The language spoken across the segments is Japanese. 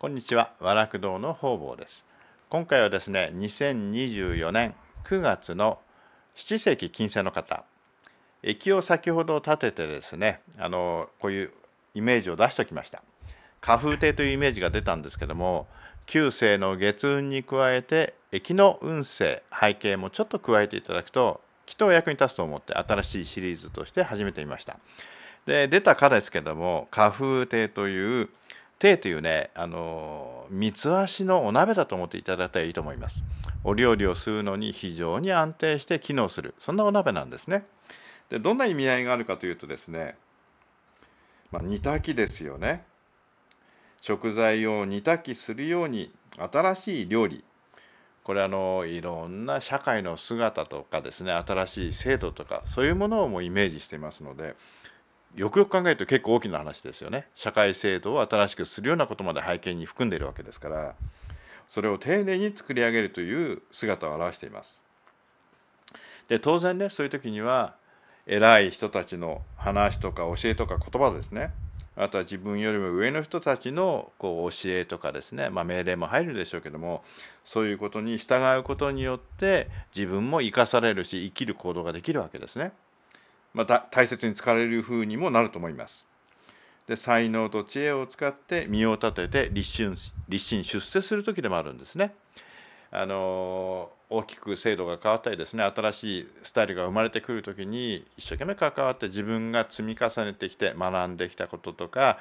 こんにちは和楽堂の方々です今回はですね2024年9月の七世紀金星の方駅を先ほど立ててですねあのこういうイメージを出しておきました花風亭というイメージが出たんですけども旧世の月運に加えて駅の運勢背景もちょっと加えていただくときっと役に立つと思って新しいシリーズとして始めてみましたで出たかですけども花風亭という手というねあの三つ足のお鍋だと思っていただいたらいいと思いますお料理をするのに非常に安定して機能するそんなお鍋なんですねでどんな意味合いがあるかというとですね、まあ、煮炊きですよね食材を煮炊きするように新しい料理これあのいろんな社会の姿とかですね新しい制度とかそういうものをもうイメージしていますのでよくよく考えると結構大きな話ですよね社会制度を新しくするようなことまで背景に含んでいるわけですからそれを丁寧に作り上げるという姿を表しています。で当然ねそういう時には偉い人たちの話とか教えとか言葉ですねあとは自分よりも上の人たちのこう教えとかですね、まあ、命令も入るでしょうけどもそういうことに従うことによって自分も生かされるし生きる行動ができるわけですね。また大切に使われるふうにもなると思います。で才能と知恵を使って身を立てて立春立身出世する時でもあるんですね。あの大きく制度が変わったりですね新しいスタイルが生まれてくる時に一生懸命関わって自分が積み重ねてきて学んできたこととか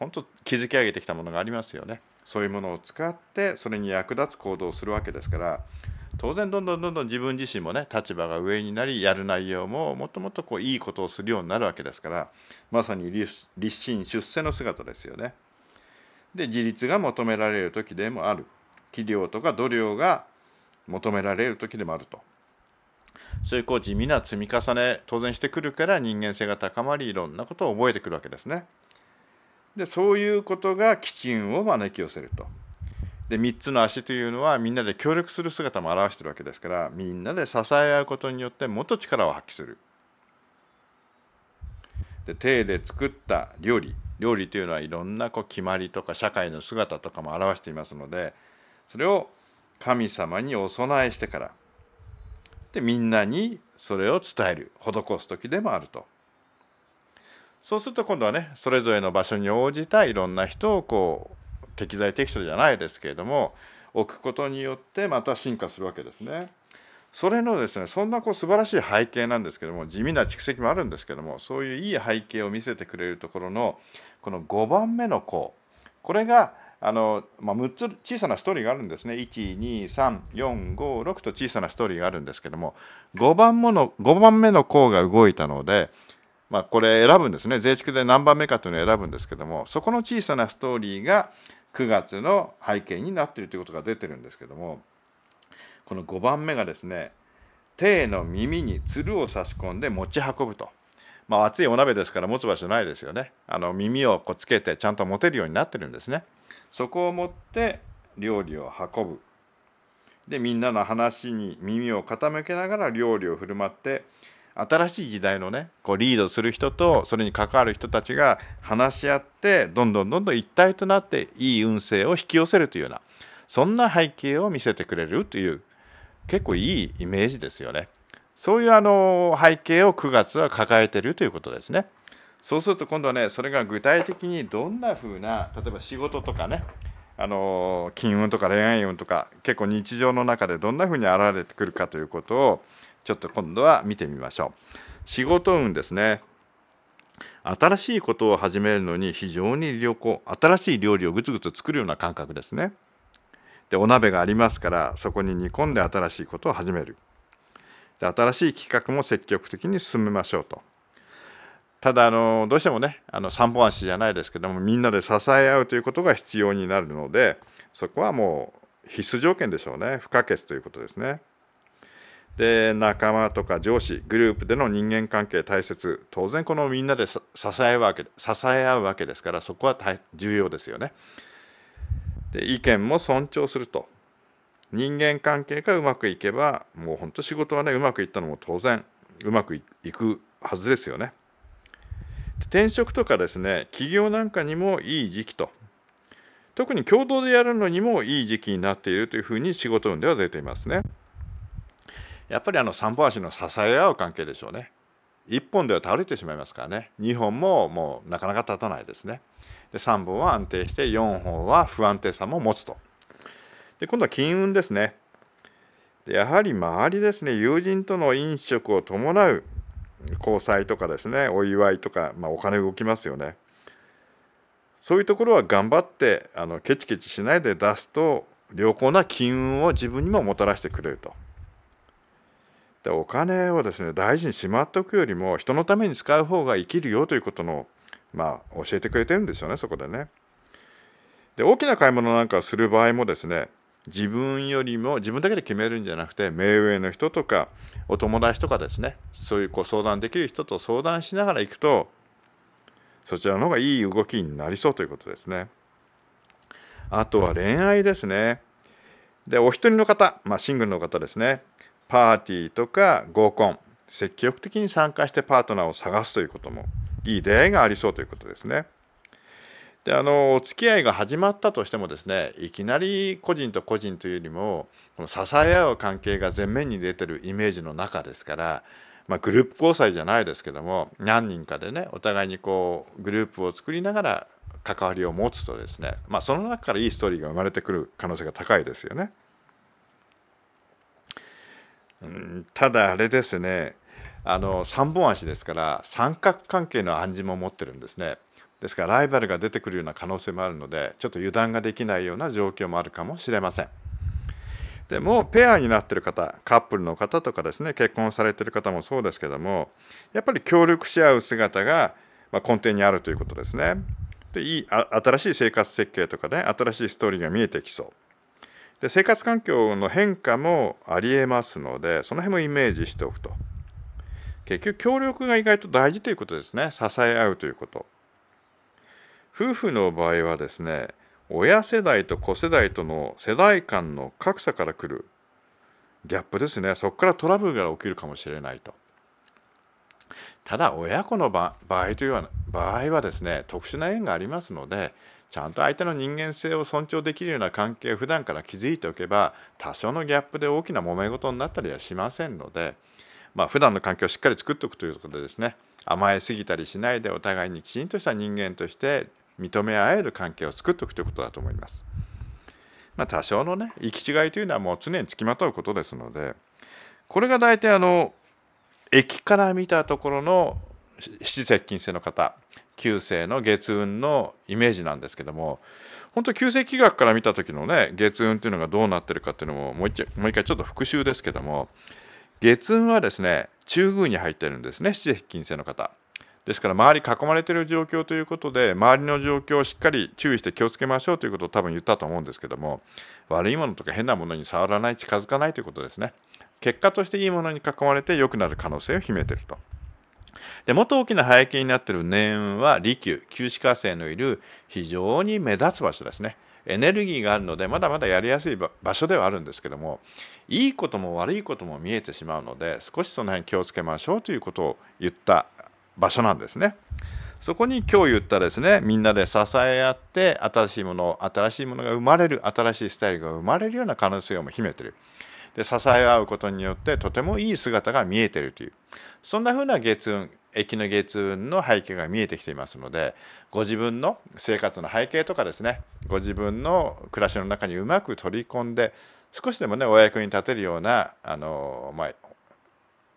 本当築き上げてきたものがありますよねそういうものを使ってそれに役立つ行動をするわけですから当然どんどんどんどん自分自身もね立場が上になりやる内容ももっともっとこういいことをするようになるわけですからまさに立身出世の姿ですよね。で自立が求められる時でもある器量とか度量が求められる時でもあるとそういうこう地味な積み重ね当然してくるから人間性が高まりいろんなことを覚えてくるわけですね。でそういうことが基準を招き寄せると。で3つの足というのはみんなで協力する姿も表してるわけですからみんなで支え合うことによってもっと力を発揮する。で手で作った料理料理というのはいろんなこう決まりとか社会の姿とかも表していますのでそれを神様にお供えしてからでみんなにそれを伝える施す時でもあると。そうすると今度はねそれぞれの場所に応じたいろんな人をこう適材適所じゃないですけれども置くことによってまた進化するわけですね。それのですねそんなこう素晴らしい背景なんですけども地味な蓄積もあるんですけどもそういういい背景を見せてくれるところのこの5番目の項これがあの、まあ、6つ小さなストーリーがあるんですね123456と小さなストーリーがあるんですけども5番もの5番目の項が動いたので、まあ、これ選ぶんですね税畜で何番目かというのを選ぶんですけどもそこの小さなストーリーが9月の背景になっているということが出てるんですけどもこの5番目がですね手の耳に鶴を差し込んで持ち運ぶと。まあ、熱いお鍋ですから持つ場所ないですよね。あの耳をこうつけてちゃんと持てるようになってるんですね。そこを持って料理を運ぶ。でみんなの話に耳を傾けながら料理を振る舞って新しい時代のねこうリードする人とそれに関わる人たちが話し合ってどんどんどんどん一体となっていい運勢を引き寄せるというようなそんな背景を見せてくれるという結構いいイメージですよね。そういうあの背景を9月は抱えてるということですね。そうすると今度はねそれが具体的にどんな風な例えば仕事とかねあの金運とか恋愛運とか結構日常の中でどんな風に現れてくるかということをちょっと今度は見てみましょう。仕事運ですね。新しいことを始めるのに非常に良好新しい料理をぐつぐつ作るような感覚ですね。でお鍋がありますからそこに煮込んで新しいことを始める。で新しい企画も積極的に進めましょうと。ただあのどうしてもねあの散歩足じゃないですけどもみんなで支え合うということが必要になるのでそこはもう必須条件でしょうね不可欠ということですね。で仲間とか上司グループでの人間関係大切当然このみんなで支えわけ支え合うわけですからそこは重要ですよねで意見も尊重すると人間関係がうまくいけばもうほんと仕事はねうまくいったのも当然うまくいくはずですよね転職とかですね企業なんかにもいい時期と特に共同でやるのにもいい時期になっているというふうに仕事運では出ていますね。やっぱりあの三本足の支え合う関係でしょうね。1本では倒れてしまいますからね2本ももうなかなか立たないですねで3本は安定して4本は不安定さも持つとで今度は金運ですねでやはり周りですね友人との飲食を伴う交際とかですねお祝いとか、まあ、お金動きますよねそういうところは頑張ってあのケチケチしないで出すと良好な金運を自分にももたらしてくれると。でお金をですね大事にしまっておくよりも人のために使う方が生きるよということのまあ、教えてくれてるんですよねそこでね。で大きな買い物なんかをする場合もですね自分よりも自分だけで決めるんじゃなくて目上の人とかお友達とかですねそういうこう相談できる人と相談しながら行くとそちらの方がいい動きになりそうということですね。あとは恋愛ですね。でお一人の方、まあ、シングルの方ですねパーティーとか合コン積極的に参加してパートナーを探すということもいい出会いがありそうということですね。であのお付き合いが始まったとしてもですねいきなり個人と個人というよりもこの支え合う関係が前面に出てるイメージの中ですから、まあ、グループ交際じゃないですけども何人かでねお互いにこうグループを作りながら関わりを持つとですね、まあ、その中からいいストーリーが生まれてくる可能性が高いですよね。うん、ただあれですねあの3本足ですから三角関係の暗示も持ってるんですね。ですからライバルが出てくるような可能性もあるのでちょっと油断ができないような状況もあるかもしれません。でもうペアになってる方カップルの方とかですね結婚されてる方もそうですけどもやっぱり協力し合う姿が、ま根底にあるということですね。でいい新しい生活設計とかね新しいストーリーが見えてきそう。で生活環境の変化もありえますのでその辺もイメージしておくと結局協力が意外と大事ということですね支え合うということ夫婦の場合はですね親世代と子世代との世代間の格差からくるギャップですねそこからトラブルが起きるかもしれないとただ親子の場合という場合はですね特殊な縁がありますのでちゃんと相手の人間性を尊重できるような関係を普段から築いておけば多少のギャップで大きな揉め事になったりはしませんので、まあ、普段の環境をしっかり作っておくということでですね甘えすぎたりしないでお互いにきちんとした人間として認め合える関係を作っておくということだと思います。まあ、多少のね行き違いというのはもう常につきまとうことですのでこれが大体あの駅から見たところの七接近性の方旧世の月運のイメージなんですけども本当旧世紀学から見た時のね月運っていうのがどうなってるかっていうのももう一もう一回ちょっと復習ですけども月運はですね中宮に入ってるんですね七金星の方。ですから周り囲まれている状況ということで周りの状況をしっかり注意して気をつけましょうということを多分言ったと思うんですけども悪いものとか変なものに触らない近づかないということですね結果としていいものに囲まれて良くなる可能性を秘めていると。で元大きな背景になっている年は利休旧歯科星のいる非常に目立つ場所ですねエネルギーがあるのでまだまだやりやすい場所ではあるんですけどもいいことも悪いことも見えてしまうので少しその辺気をつけましょうということを言った場所なんですね。そこに今日言ったですねみんなで支え合って新しいもの新しいものが生まれる新しいスタイルが生まれるような可能性も秘めてるで支え合うことによってとてもいい姿が見えてるというそんな風な月運駅の月運の背景が見えてきていますのでご自分の生活の背景とかですねご自分の暮らしの中にうまく取り込んで少しでもねお役に立てるようなあの、まあ、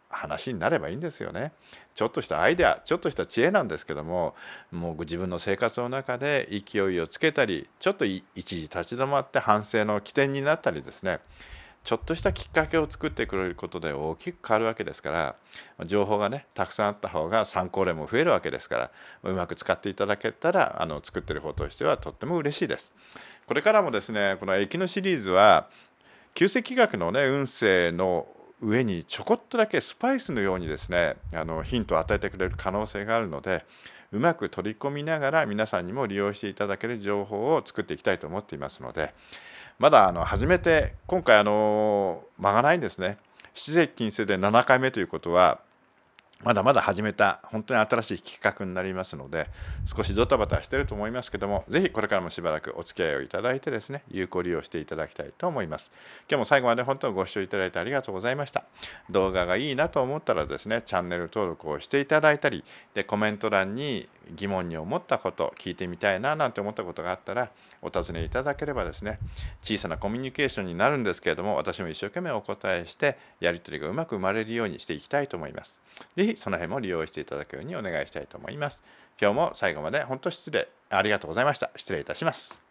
話になればいいんですよね。ちょっとしたアイデアちょっとした知恵なんですけどももう自分の生活の中で勢いをつけたりちょっと一時立ち止まって反省の起点になったりですねちょっとしたきっかけを作ってくれることで大きく変わるわけですから情報がねたくさんあった方が参考例も増えるわけですからうまく使っていただけたらあの作ってる方としてはとっても嬉しいです。これからもですねこの駅のシリーズは旧石器学のね運勢の上にちょこっとだけスパイスのようにですねあのヒントを与えてくれる可能性があるのでうまく取り込みながら皆さんにも利用していただける情報を作っていきたいと思っていますのでまだあの初めて今回あの間がないんですね。七石金星で7回目ということはまだまだ始めた本当に新しい企画になりますので少しドタバタしてると思いますけども是非これからもしばらくお付き合いをいただいてですね有効利用していただきたいと思います今日も最後まで本当にご視聴いただいてありがとうございました動画がいいなと思ったらですねチャンネル登録をしていただいたりでコメント欄に疑問に思ったこと聞いてみたいななんて思ったことがあったらお尋ねいただければですね小さなコミュニケーションになるんですけれども私も一生懸命お答えしてやり取りがうまく生まれるようにしていきたいと思います。ひその辺も利用していただくようにお願いしたいと思います。今日も最後まで本当失礼ありがとうございました。失礼いたします。